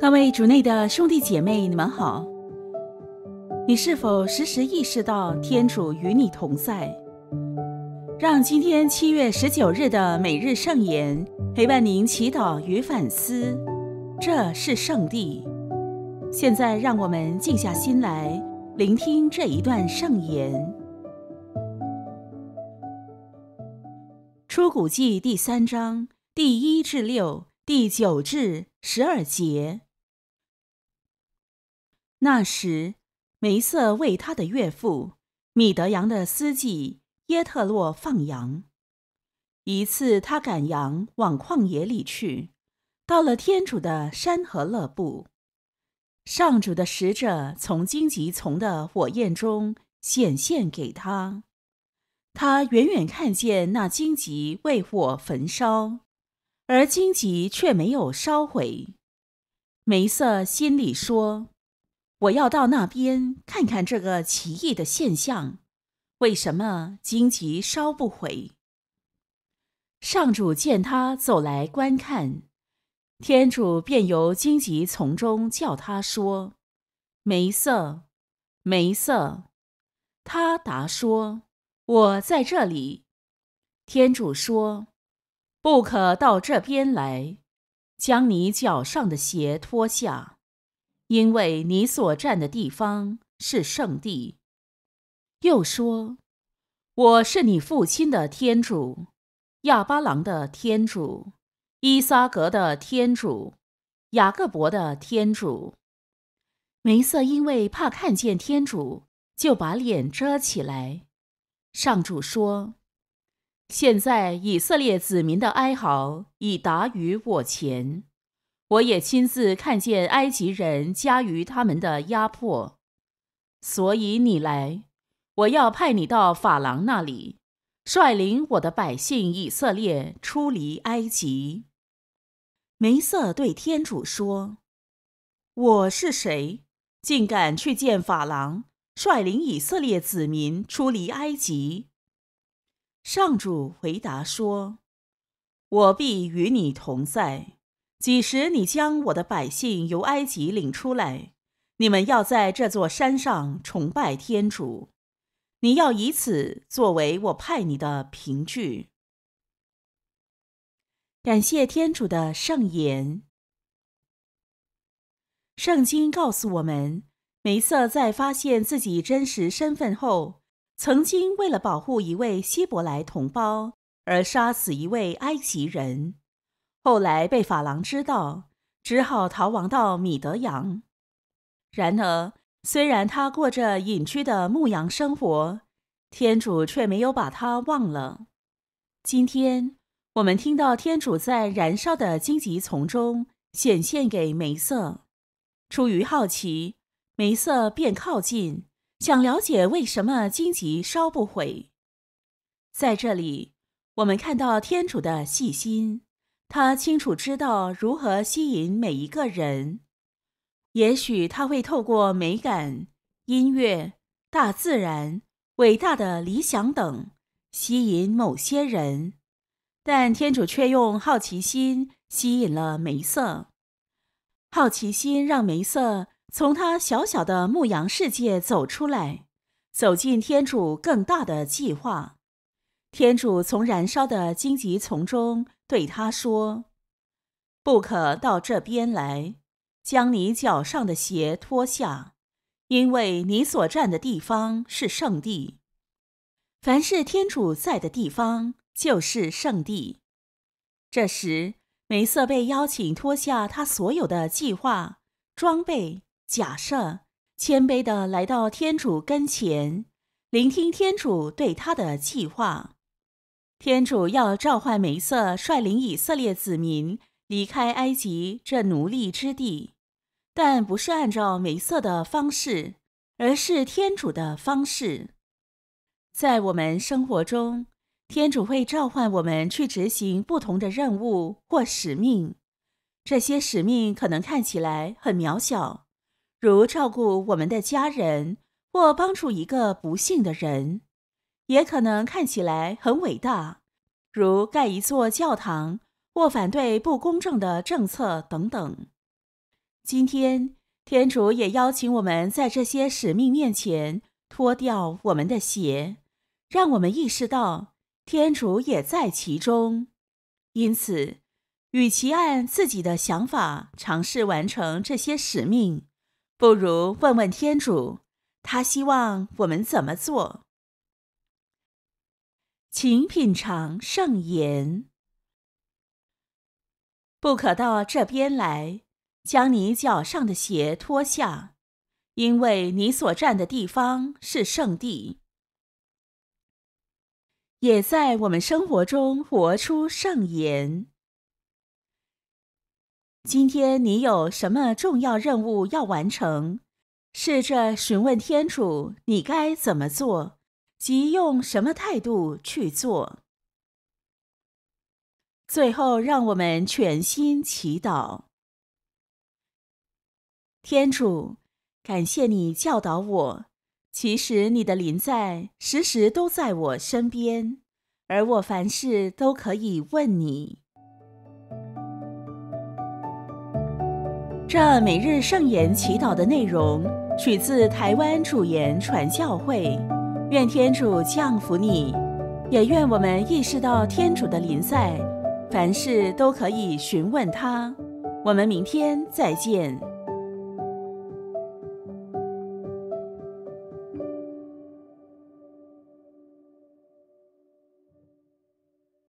各位主内的兄弟姐妹，你们好。你是否时时意识到天主与你同在？让今天七月十九日的每日圣言陪伴您祈祷与反思。这是圣地。现在，让我们静下心来聆听这一段圣言。出谷记第三章第一至六、第九至十二节。那时，梅瑟为他的岳父米德扬的司机耶特洛放羊。一次，他赶羊往旷野里去，到了天主的山和勒布，上主的使者从荆棘丛的火焰中显现给他。他远远看见那荆棘为火焚烧，而荆棘却没有烧毁。梅瑟心里说。我要到那边看看这个奇异的现象，为什么荆棘烧不毁？上主见他走来观看，天主便由荆棘丛中叫他说：“梅瑟，梅瑟。”他答说：“我在这里。”天主说：“不可到这边来，将你脚上的鞋脱下。”因为你所站的地方是圣地，又说我是你父亲的天主，亚巴郎的天主，伊萨格的天主，雅各伯的天主。梅瑟因为怕看见天主，就把脸遮起来。上主说：“现在以色列子民的哀嚎已达于我前。”我也亲自看见埃及人加于他们的压迫，所以你来，我要派你到法郎那里，率领我的百姓以色列出离埃及。梅瑟对天主说：“我是谁，竟敢去见法郎，率领以色列子民出离埃及？”上主回答说：“我必与你同在。”几时你将我的百姓由埃及领出来？你们要在这座山上崇拜天主，你要以此作为我派你的凭据。感谢天主的圣言。圣经告诉我们，梅瑟在发现自己真实身份后，曾经为了保护一位希伯来同胞而杀死一位埃及人。后来被法郎知道，只好逃亡到米德扬。然而，虽然他过着隐居的牧羊生活，天主却没有把他忘了。今天我们听到天主在燃烧的荆棘丛中显现给梅瑟。出于好奇，梅瑟便靠近，想了解为什么荆棘烧不毁。在这里，我们看到天主的细心。他清楚知道如何吸引每一个人。也许他会透过美感、音乐、大自然、伟大的理想等吸引某些人，但天主却用好奇心吸引了梅瑟。好奇心让梅瑟从他小小的牧羊世界走出来，走进天主更大的计划。天主从燃烧的荆棘丛中对他说：“不可到这边来，将你脚上的鞋脱下，因为你所站的地方是圣地。凡是天主在的地方就是圣地。”这时，梅瑟被邀请脱下他所有的计划、装备、假设，谦卑地来到天主跟前，聆听天主对他的计划。天主要召唤梅瑟率领以色列子民离开埃及这奴隶之地，但不是按照梅瑟的方式，而是天主的方式。在我们生活中，天主会召唤我们去执行不同的任务或使命，这些使命可能看起来很渺小，如照顾我们的家人或帮助一个不幸的人。也可能看起来很伟大，如盖一座教堂或反对不公正的政策等等。今天，天主也邀请我们在这些使命面前脱掉我们的鞋，让我们意识到天主也在其中。因此，与其按自己的想法尝试完成这些使命，不如问问天主，他希望我们怎么做。请品尝圣言。不可到这边来，将你脚上的鞋脱下，因为你所站的地方是圣地。也在我们生活中活出圣言。今天你有什么重要任务要完成？试着询问天主，你该怎么做。即用什么态度去做？最后，让我们全心祈祷。天主，感谢你教导我，其实你的临在时时都在我身边，而我凡事都可以问你。这每日圣言祈祷的内容取自台湾主言传教会。愿天主降福你，也愿我们意识到天主的临在，凡事都可以询问他。我们明天再见。